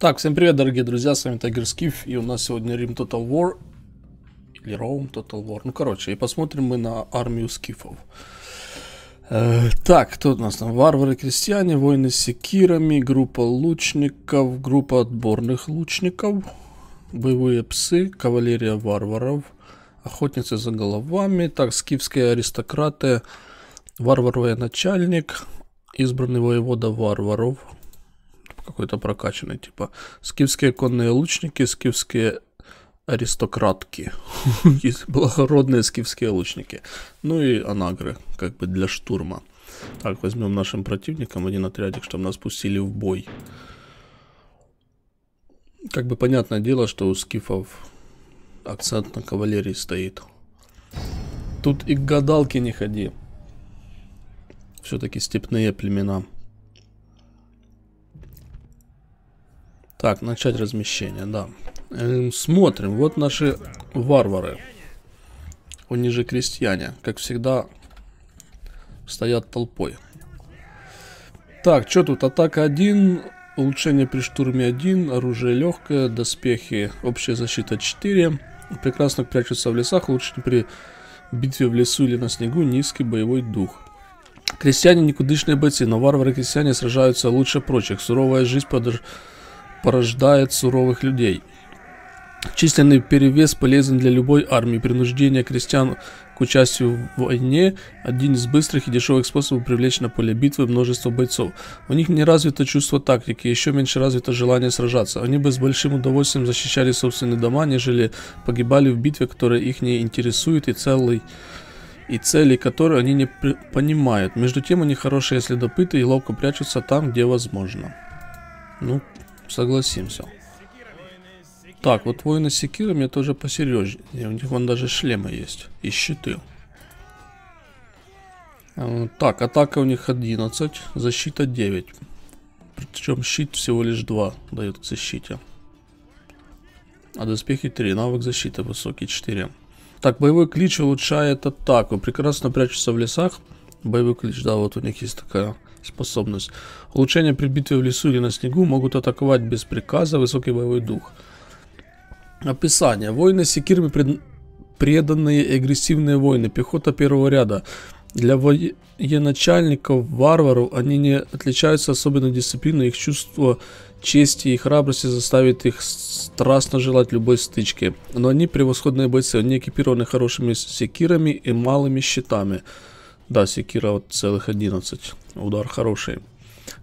Так, всем привет, дорогие друзья, с вами Тагер Скиф, и у нас сегодня Рим Total War, или роум Total War, ну короче, и посмотрим мы на армию скифов. Э, так, кто у нас там? Варвары-крестьяне, воины с секирами, группа лучников, группа отборных лучников, боевые псы, кавалерия варваров, охотницы за головами, так, скифские аристократы, варвар начальник, избранный воевода варваров, какой-то прокачанный, типа скифские конные лучники, скифские аристократки, благородные скифские лучники, ну и анагры, как бы для штурма. Так, возьмем нашим противникам один отрядик, чтобы нас пустили в бой. Как бы понятное дело, что у скифов акцент на кавалерии стоит. Тут и к гадалке не ходи. Все-таки степные племена. Так, начать размещение, да. Эм, смотрим, вот наши варвары. Они же крестьяне, как всегда, стоят толпой. Так, что тут? Атака 1, улучшение при штурме 1, оружие легкое, доспехи, общая защита 4. Прекрасно прячутся в лесах, улучшение при битве в лесу или на снегу, низкий боевой дух. Крестьяне никудышные бойцы, но варвары-крестьяне сражаются лучше прочих. Суровая жизнь подождет порождает суровых людей. Численный перевес полезен для любой армии. Принуждение крестьян к участию в войне – один из быстрых и дешевых способов привлечь на поле битвы множество бойцов. У них не развито чувство тактики, еще меньше развито желание сражаться. Они бы с большим удовольствием защищали собственные дома, нежели погибали в битве, которая их не интересует и целый и цели которые они не понимают. Между тем они хорошие следопыты и ловко прячутся там, где возможно. Ну, Согласимся. Так, вот воины с секирами тоже посерьезнее. У них вон даже шлемы есть и щиты. А, так, атака у них 11, защита 9. Причем щит всего лишь 2 дает к защите. А доспехи 3, навык защиты высокий 4. Так, боевой клич улучшает атаку. Прекрасно прячется в лесах. Боевой клич, да, вот у них есть такая Способность. Улучшения при битве в лесу или на снегу могут атаковать без приказа высокий боевой дух. Описание. Воины секирами пред... преданные агрессивные воины. Пехота первого ряда. Для военачальников, варваров, они не отличаются особенной дисциплиной, их чувство чести и храбрости заставит их страстно желать любой стычки. Но они превосходные бойцы, они экипированы хорошими секирами и малыми щитами. Да, секира вот целых 11. Удар хороший.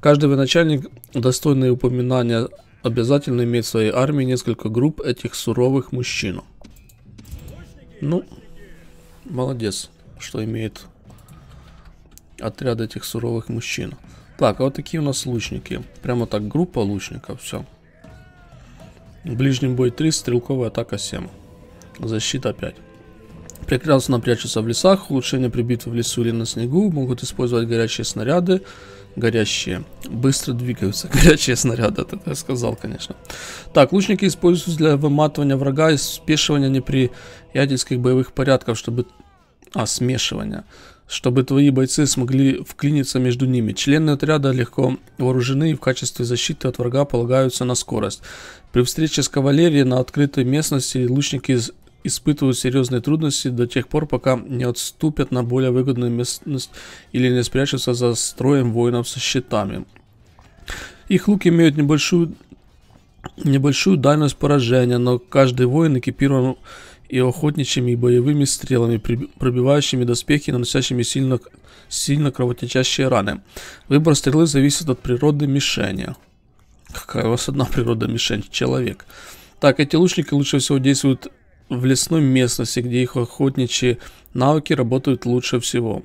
Каждый военачальник, достойный упоминания, обязательно имеет в своей армии несколько групп этих суровых мужчин. Ну, молодец, что имеет отряд этих суровых мужчин. Так, а вот такие у нас лучники. Прямо так, группа лучников, все. Ближний бой 3, стрелковая атака 7. Защита 5 прекрасно прячутся в лесах, улучшение при битве в лесу или на снегу, могут использовать горячие снаряды, горящие, быстро двигаются, горячие снаряды, это я сказал, конечно. Так, лучники используются для выматывания врага и спешивания неприятельских боевых порядков, чтобы... А, смешивания чтобы твои бойцы смогли вклиниться между ними. Члены отряда легко вооружены и в качестве защиты от врага полагаются на скорость. При встрече с кавалерией на открытой местности лучники испытывают серьезные трудности до тех пор, пока не отступят на более выгодную местность или не спрячутся за строем воинов со щитами. Их луки имеют небольшую, небольшую дальность поражения, но каждый воин экипирован и охотничьими, и боевыми стрелами, пробивающими доспехи наносящими сильно, сильно кровотечащие раны. Выбор стрелы зависит от природы мишени. Какая у вас одна природа мишень? Человек. Так, эти лучники лучше всего действуют в лесной местности, где их охотничьи навыки работают лучше всего.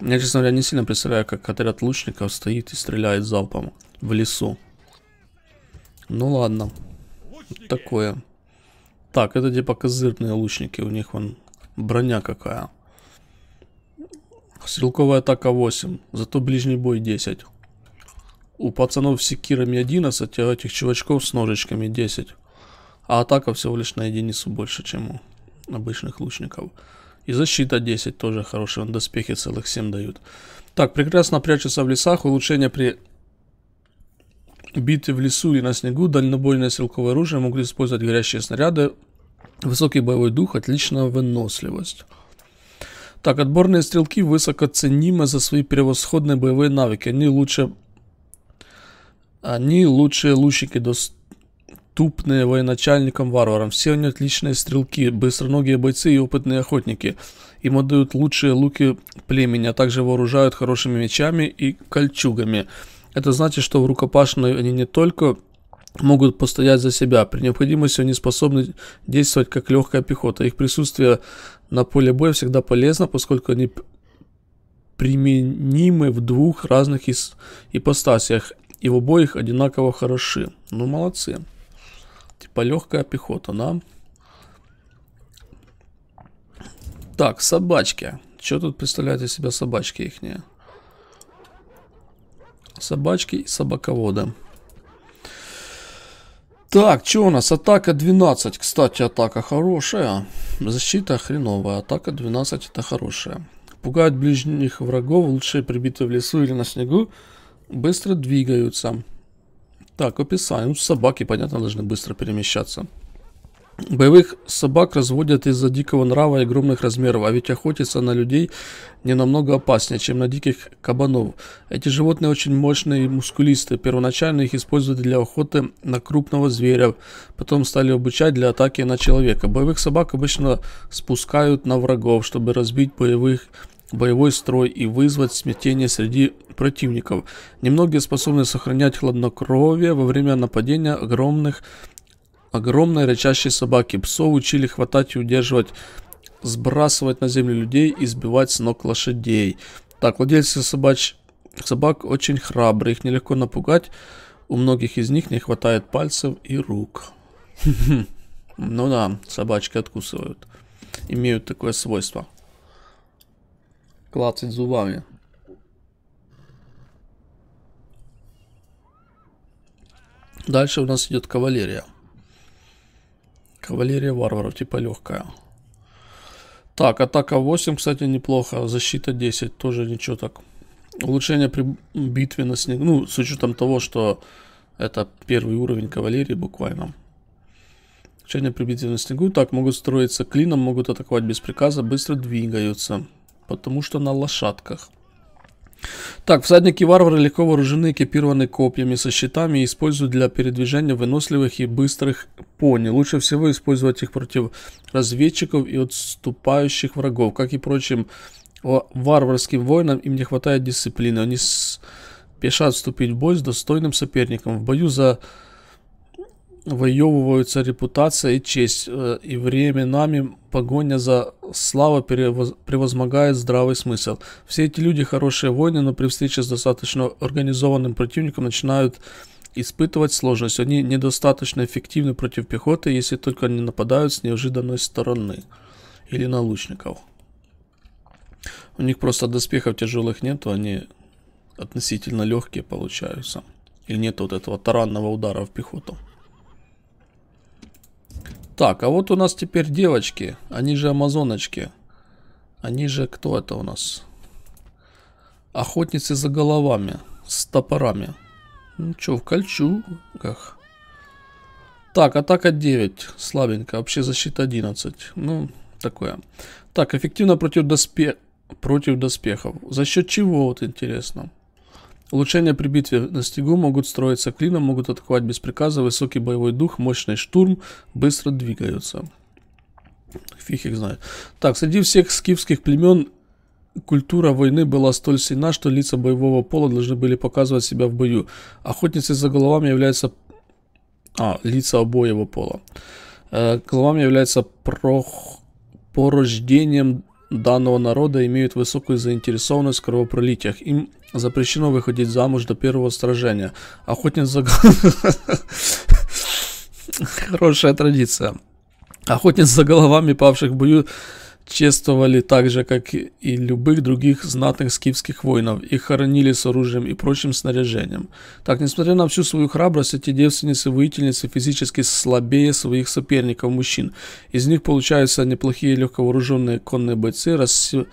Я, честно говоря, не сильно представляю, как отряд лучников стоит и стреляет залпом в лесу. Ну ладно. Вот такое. Так, это типа козырные лучники. У них вон броня какая. Стрелковая атака 8. Зато ближний бой 10. У пацанов с секирами 11, а у этих чувачков с ножичками 10 а атака всего лишь на единицу больше, чем у обычных лучников. И защита 10 тоже хорошая, он доспехи целых 7 дают. Так, прекрасно прячется в лесах, улучшение при битве в лесу и на снегу, дальнобойное стрелковое оружие могут использовать горящие снаряды, высокий боевой дух, отличная выносливость. Так, отборные стрелки высоко ценимы за свои превосходные боевые навыки. Они лучше... Они лучшие лучники, дос тупные военачальникам-варварам. Все они отличные стрелки, быстроногие бойцы и опытные охотники. Им отдают лучшие луки племени, а также вооружают хорошими мечами и кольчугами. Это значит, что в рукопашной они не только могут постоять за себя. При необходимости они способны действовать как легкая пехота. Их присутствие на поле боя всегда полезно, поскольку они применимы в двух разных ипостасях и в обоих одинаково хороши. Ну, молодцы. Типа легкая пехота, да? Так, собачки. Что тут представляют из себя собачки ихние? Собачки и собаководы. Так, что у нас? Атака 12. Кстати, атака хорошая. Защита хреновая. Атака 12 это хорошая. Пугают ближних врагов. Лучшие прибиты в лесу или на снегу. Быстро двигаются. Так, описаем. Ну, собаки, понятно, должны быстро перемещаться. Боевых собак разводят из-за дикого нрава и огромных размеров, а ведь охотиться на людей не намного опаснее, чем на диких кабанов. Эти животные очень мощные и мускулистые. Первоначально их использовали для охоты на крупного зверя, потом стали обучать для атаки на человека. Боевых собак обычно спускают на врагов, чтобы разбить боевых боевой строй и вызвать смятение среди противников. Немногие способны сохранять хладнокровие во время нападения огромных Огромные рычащие собаки. Псов учили хватать и удерживать, сбрасывать на землю людей и сбивать с ног лошадей. Так, владельцы собач... собак очень храбрые, их нелегко напугать. У многих из них не хватает пальцев и рук. Ну да, собачки откусывают. Имеют такое свойство. Клацать зубами. Дальше у нас идет кавалерия. Кавалерия варваров, типа легкая. Так, атака 8, кстати, неплохо. Защита 10, тоже ничего так. Улучшение при битве на снег. Ну, с учетом того, что это первый уровень кавалерии буквально. Улучшение при битве на снегу. Так, могут строиться клином, могут атаковать без приказа, быстро двигаются. Потому что на лошадках. Так, всадники-варвары легко вооружены, экипированы копьями со щитами и используют для передвижения выносливых и быстрых пони. Лучше всего использовать их против разведчиков и отступающих врагов. Как и прочим варварским воинам, им не хватает дисциплины. Они спешат вступить в бой с достойным соперником. В бою за воевываются репутация и честь, э, и временами погоня за славу превозмогает здравый смысл. Все эти люди хорошие воины, но при встрече с достаточно организованным противником начинают испытывать сложность. Они недостаточно эффективны против пехоты, если только они нападают с неожиданной стороны или на лучников. У них просто доспехов тяжелых нету, они относительно легкие получаются. И нет вот этого таранного удара в пехоту. Так, а вот у нас теперь девочки. Они же амазоночки. Они же кто это у нас? Охотницы за головами. С топорами. Ну что, в кольчугах. Так, атака 9. Слабенько. Вообще защита 11. Ну, такое. Так, эффективно против доспех... Против доспехов. За счет чего, вот интересно. Улучшения при битве на стегу могут строиться клином, могут атаковать без приказа, высокий боевой дух, мощный штурм, быстро двигаются. Фиг их знает. Так, среди всех скифских племен культура войны была столь сильна, что лица боевого пола должны были показывать себя в бою. Охотницы за головами являются... А, лица обоего пола. Э, головами являются прох... порождением данного народа, имеют высокую заинтересованность в кровопролитиях. Им Запрещено выходить замуж до первого сражения. Охотниц за... Хорошая традиция. Охотниц за головами павших в бою чествовали так же, как и любых других знатных скифских воинов. Их хоронили с оружием и прочим снаряжением. Так, несмотря на всю свою храбрость, эти девственницы воительницы физически слабее своих соперников мужчин. Из них получаются неплохие легковооруженные конные бойцы, рассекающие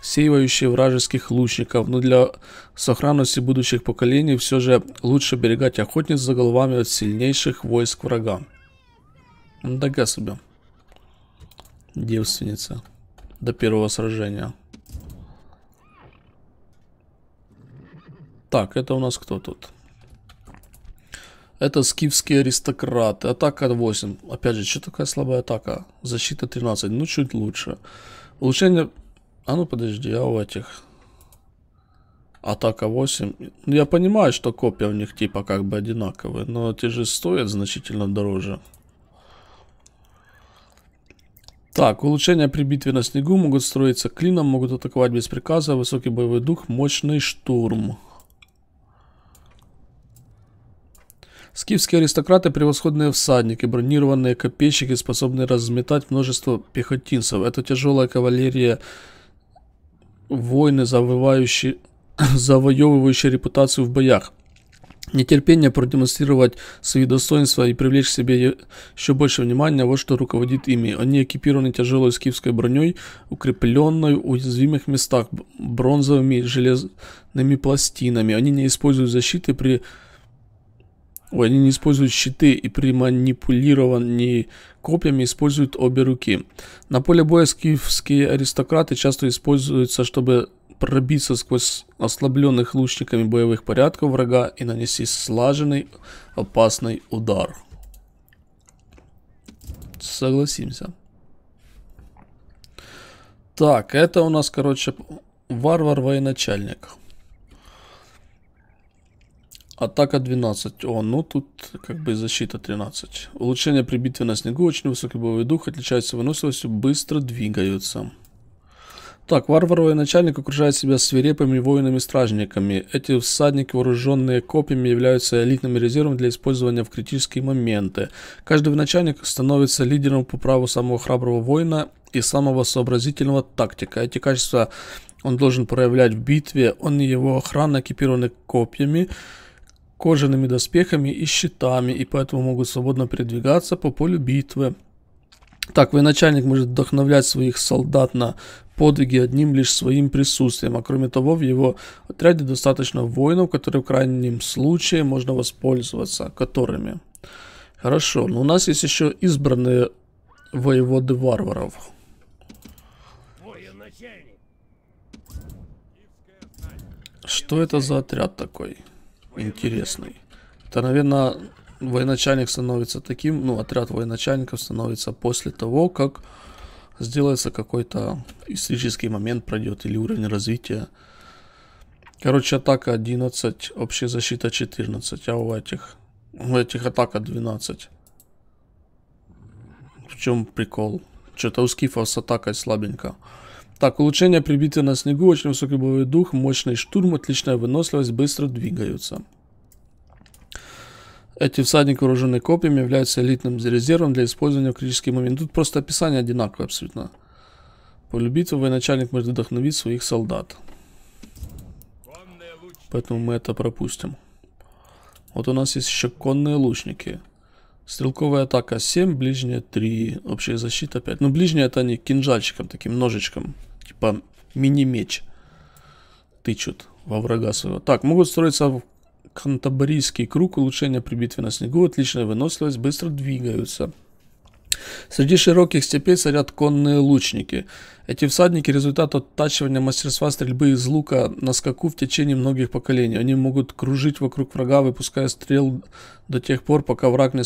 сеивающие вражеских лучников, но для сохранности будущих поколений все же лучше берегать охотниц за головами от сильнейших войск врага. Дага себе. Девственница. До первого сражения. Так, это у нас кто тут? Это скифские аристократы. Атака 8. Опять же, что такая слабая атака? Защита 13. Ну, чуть лучше. Улучшение а ну подожди, а у этих... Атака 8. Ну, я понимаю, что копия у них типа как бы одинаковые, но те же стоят значительно дороже. Так, улучшения при битве на снегу могут строиться клином, могут атаковать без приказа, высокий боевой дух, мощный штурм. Скифские аристократы – превосходные всадники, бронированные копейщики, способные разметать множество пехотинцев. Это тяжелая кавалерия – войны завоевывающие, завоевывающие репутацию в боях. Нетерпение продемонстрировать свои достоинства и привлечь к себе еще больше внимания, вот что руководит ими. Они экипированы тяжелой скифской броней, укрепленной в уязвимых местах бронзовыми железными пластинами. Они не используют защиты при Ой, они не используют щиты и при манипулировании копьями используют обе руки. На поле боя скифские аристократы часто используются, чтобы пробиться сквозь ослабленных лучниками боевых порядков врага и нанести слаженный опасный удар. Согласимся. Так, это у нас, короче, варвар-военачальник. Атака 12. О, ну тут как бы защита 13. Улучшение при битве на снегу. Очень высокий боевой дух. Отличается выносливостью. Быстро двигаются. Так, варваровый начальник окружает себя свирепыми воинами-стражниками. Эти всадники, вооруженные копьями, являются элитным резервом для использования в критические моменты. Каждый начальник становится лидером по праву самого храброго воина и самого сообразительного тактика. Эти качества он должен проявлять в битве, он и его охрана экипированы копьями, кожаными доспехами и щитами, и поэтому могут свободно передвигаться по полю битвы. Так, военачальник может вдохновлять своих солдат на подвиги одним лишь своим присутствием, а кроме того в его отряде достаточно воинов, которые в крайнем случае можно воспользоваться, которыми. Хорошо, но у нас есть еще избранные воеводы варваров. Что это за отряд такой? интересный. Это, наверное, военачальник становится таким, ну, отряд военачальников становится после того, как сделается какой-то исторический момент пройдет или уровень развития. Короче, атака 11, общая защита 14, а у этих, у этих атака 12. В чем прикол? Что-то у скифов с атакой слабенько. Так, улучшение прибития на снегу, очень высокий боевой дух, мощный штурм, отличная выносливость, быстро двигаются. Эти всадники, вооруженные копьями, являются элитным резервом для использования в критический момент. Тут просто описание одинаковое абсолютно. Полюбить военачальник может вдохновить своих солдат. Поэтому мы это пропустим. Вот у нас есть еще конные лучники. Стрелковая атака 7, ближняя 3, общая защита 5. Ну, ближняя это они кинжальчиком, таким ножичком типа мини-меч тычут во врага своего. Так, могут строиться в кантабрийский круг, улучшение при битве на снегу, отличная выносливость, быстро двигаются. Среди широких степей царят конные лучники. Эти всадники – результат оттачивания мастерства стрельбы из лука на скаку в течение многих поколений. Они могут кружить вокруг врага, выпуская стрел до тех пор, пока враг не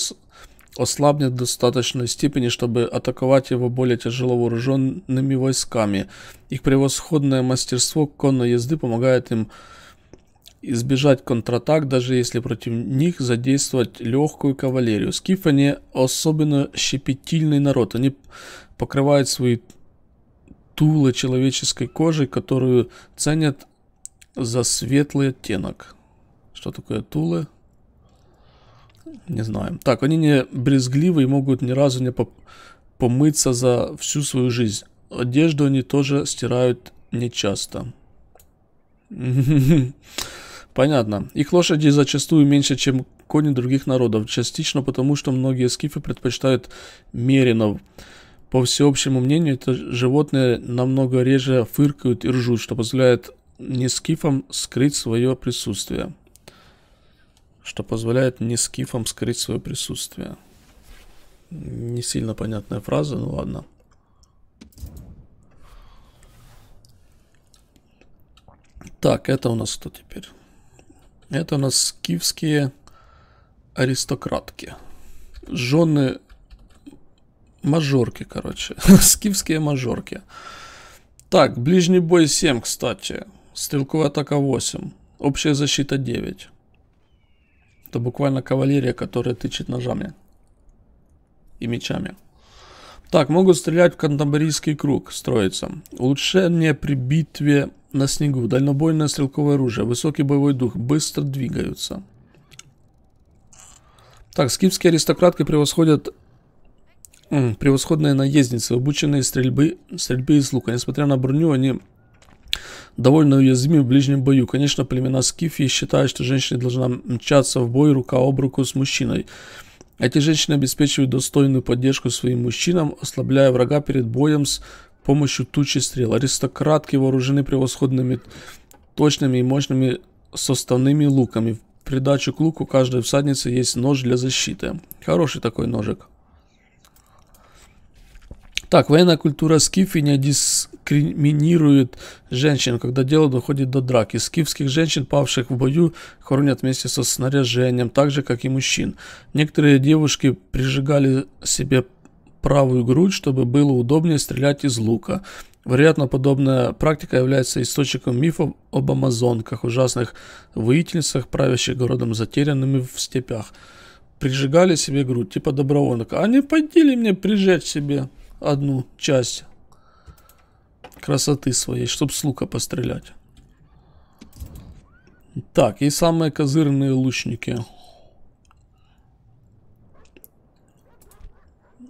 ослабнет в достаточной степени, чтобы атаковать его более тяжело вооруженными войсками. Их превосходное мастерство конной езды помогает им избежать контратак, даже если против них задействовать легкую кавалерию. Скифы не особенно щепетильный народ. Они покрывают свои тулы человеческой кожей, которую ценят за светлый оттенок. Что такое тулы? Не знаем. Так, они не брезгливы и могут ни разу не помыться за всю свою жизнь. Одежду они тоже стирают нечасто. Понятно. Их лошади зачастую меньше, чем кони других народов, частично потому, что многие скифы предпочитают меринов. По всеобщему мнению, это животные намного реже фыркают и ржут, что позволяет не скифам скрыть свое присутствие что позволяет не скифам скрыть свое присутствие. Не сильно понятная фраза, ну ладно. Так, это у нас кто теперь? Это у нас скифские аристократки. Жены мажорки, короче. скифские мажорки. Так, ближний бой 7, кстати. Стрелковая атака 8. Общая защита 9. Это буквально кавалерия, которая тычет ножами и мечами. Так, могут стрелять в кантаберийский круг, строится. Улучшение при битве на снегу, дальнобойное стрелковое оружие, высокий боевой дух, быстро двигаются. Так, скифские аристократки превосходят превосходные наездницы, обученные стрельбы, стрельбы из лука. Несмотря на броню, они довольно уязвим в ближнем бою. Конечно, племена Скифии считают, что женщина должна мчаться в бой рука об руку с мужчиной. Эти женщины обеспечивают достойную поддержку своим мужчинам, ослабляя врага перед боем с помощью тучи стрел. Аристократки вооружены превосходными точными и мощными составными луками. В придачу к луку каждой всадницы есть нож для защиты. Хороший такой ножик. Так, военная культура скифи не дискриминирует женщин, когда дело доходит до драки. Скифских женщин, павших в бою, хоронят вместе со снаряжением, так же, как и мужчин. Некоторые девушки прижигали себе правую грудь, чтобы было удобнее стрелять из лука. Вероятно, подобная практика является источником мифов об амазонках, ужасных воительницах, правящих городом затерянными в степях. Прижигали себе грудь, типа добровольника. Они поддели мне прижечь себе одну часть красоты своей, чтобы с лука пострелять. Так, и самые козырные лучники.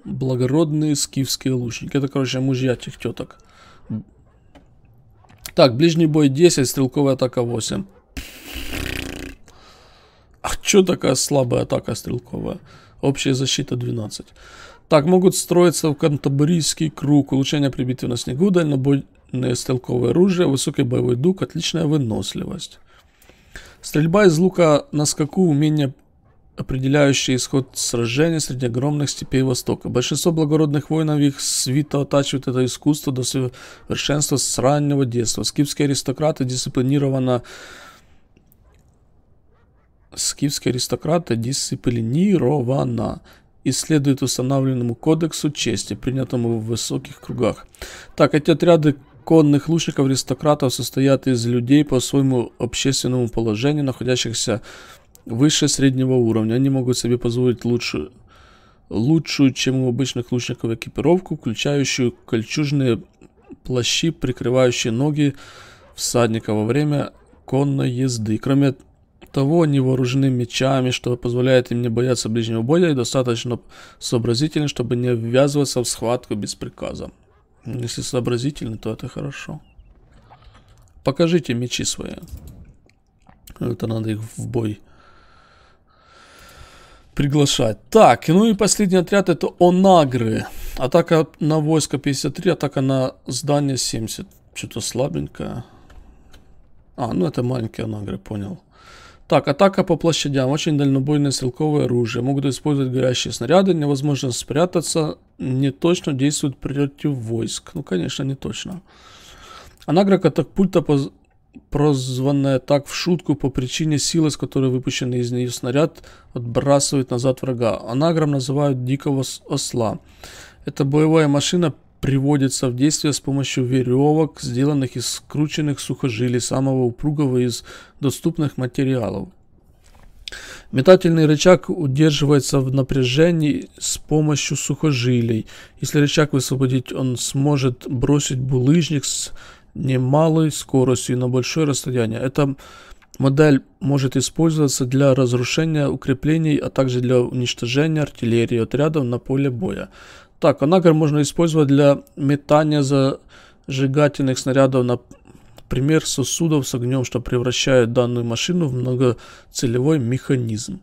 Благородные скифские лучники. Это, короче, мужья тех теток. Так, ближний бой 10, стрелковая атака 8. А чё такая слабая атака стрелковая? Общая защита 12. Так, могут строиться в Кантабрийский круг, улучшение примитивности снегу, дальнобойное стрелковое оружие, высокий боевой дух, отличная выносливость. Стрельба из лука на скаку, умение определяющие исход сражений среди огромных степей Востока. Большинство благородных воинов их свито оттачивают это искусство до совершенства с раннего детства. Скифские аристократы дисциплинированно скифские аристократы дисциплинированно и следует установленному кодексу чести, принятому в высоких кругах. Так, эти отряды конных лучников аристократов состоят из людей по своему общественному положению, находящихся выше среднего уровня. Они могут себе позволить лучше, лучшую, чем у обычных лучников, экипировку, включающую кольчужные плащи, прикрывающие ноги всадника во время конной езды. Кроме того не вооружены мечами, что позволяет им не бояться ближнего боя и достаточно сообразительны, чтобы не ввязываться в схватку без приказа. Если сообразительны, то это хорошо. Покажите мечи свои. Это надо их в бой приглашать. Так, ну и последний отряд это Онагры. Атака на войско 53, атака на здание 70. Что-то слабенькое. А, ну это маленькие Онагры, понял. Так, атака по площадям. Очень дальнобойное стрелковое оружие. Могут использовать горящие снаряды. Невозможно спрятаться. Не точно действует против войск. Ну, конечно, не точно. Анагрок атак пульта прозванная так в шутку по причине силы, с которой выпущенный из нее снаряд отбрасывает назад врага. Анаграм называют дикого осла. Это боевая машина приводится в действие с помощью веревок, сделанных из скрученных сухожилий самого упругого из доступных материалов. Метательный рычаг удерживается в напряжении с помощью сухожилий. Если рычаг высвободить, он сможет бросить булыжник с немалой скоростью на большое расстояние. Эта модель может использоваться для разрушения укреплений, а также для уничтожения артиллерии отрядов на поле боя. Так, анагар можно использовать для метания зажигательных снарядов, например, сосудов с огнем, что превращает данную машину в многоцелевой механизм.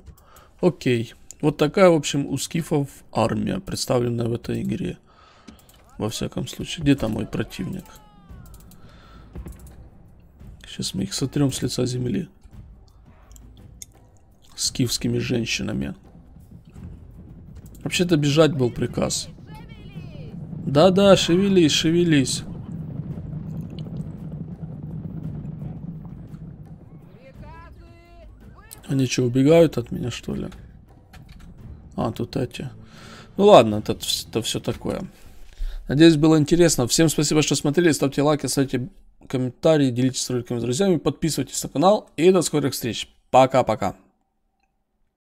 Окей. Вот такая, в общем, у скифов армия, представленная в этой игре. Во всяком случае. Где там мой противник? Сейчас мы их сотрем с лица земли. Скифскими женщинами. Вообще-то бежать был приказ. Да-да, шевелись, шевелись. Они что, убегают от меня, что ли? А, тут эти. Ну ладно, это, это все такое. Надеюсь, было интересно. Всем спасибо, что смотрели. Ставьте лайки, ставьте комментарии, делитесь роликами с друзьями, подписывайтесь на канал. И до скорых встреч. Пока-пока.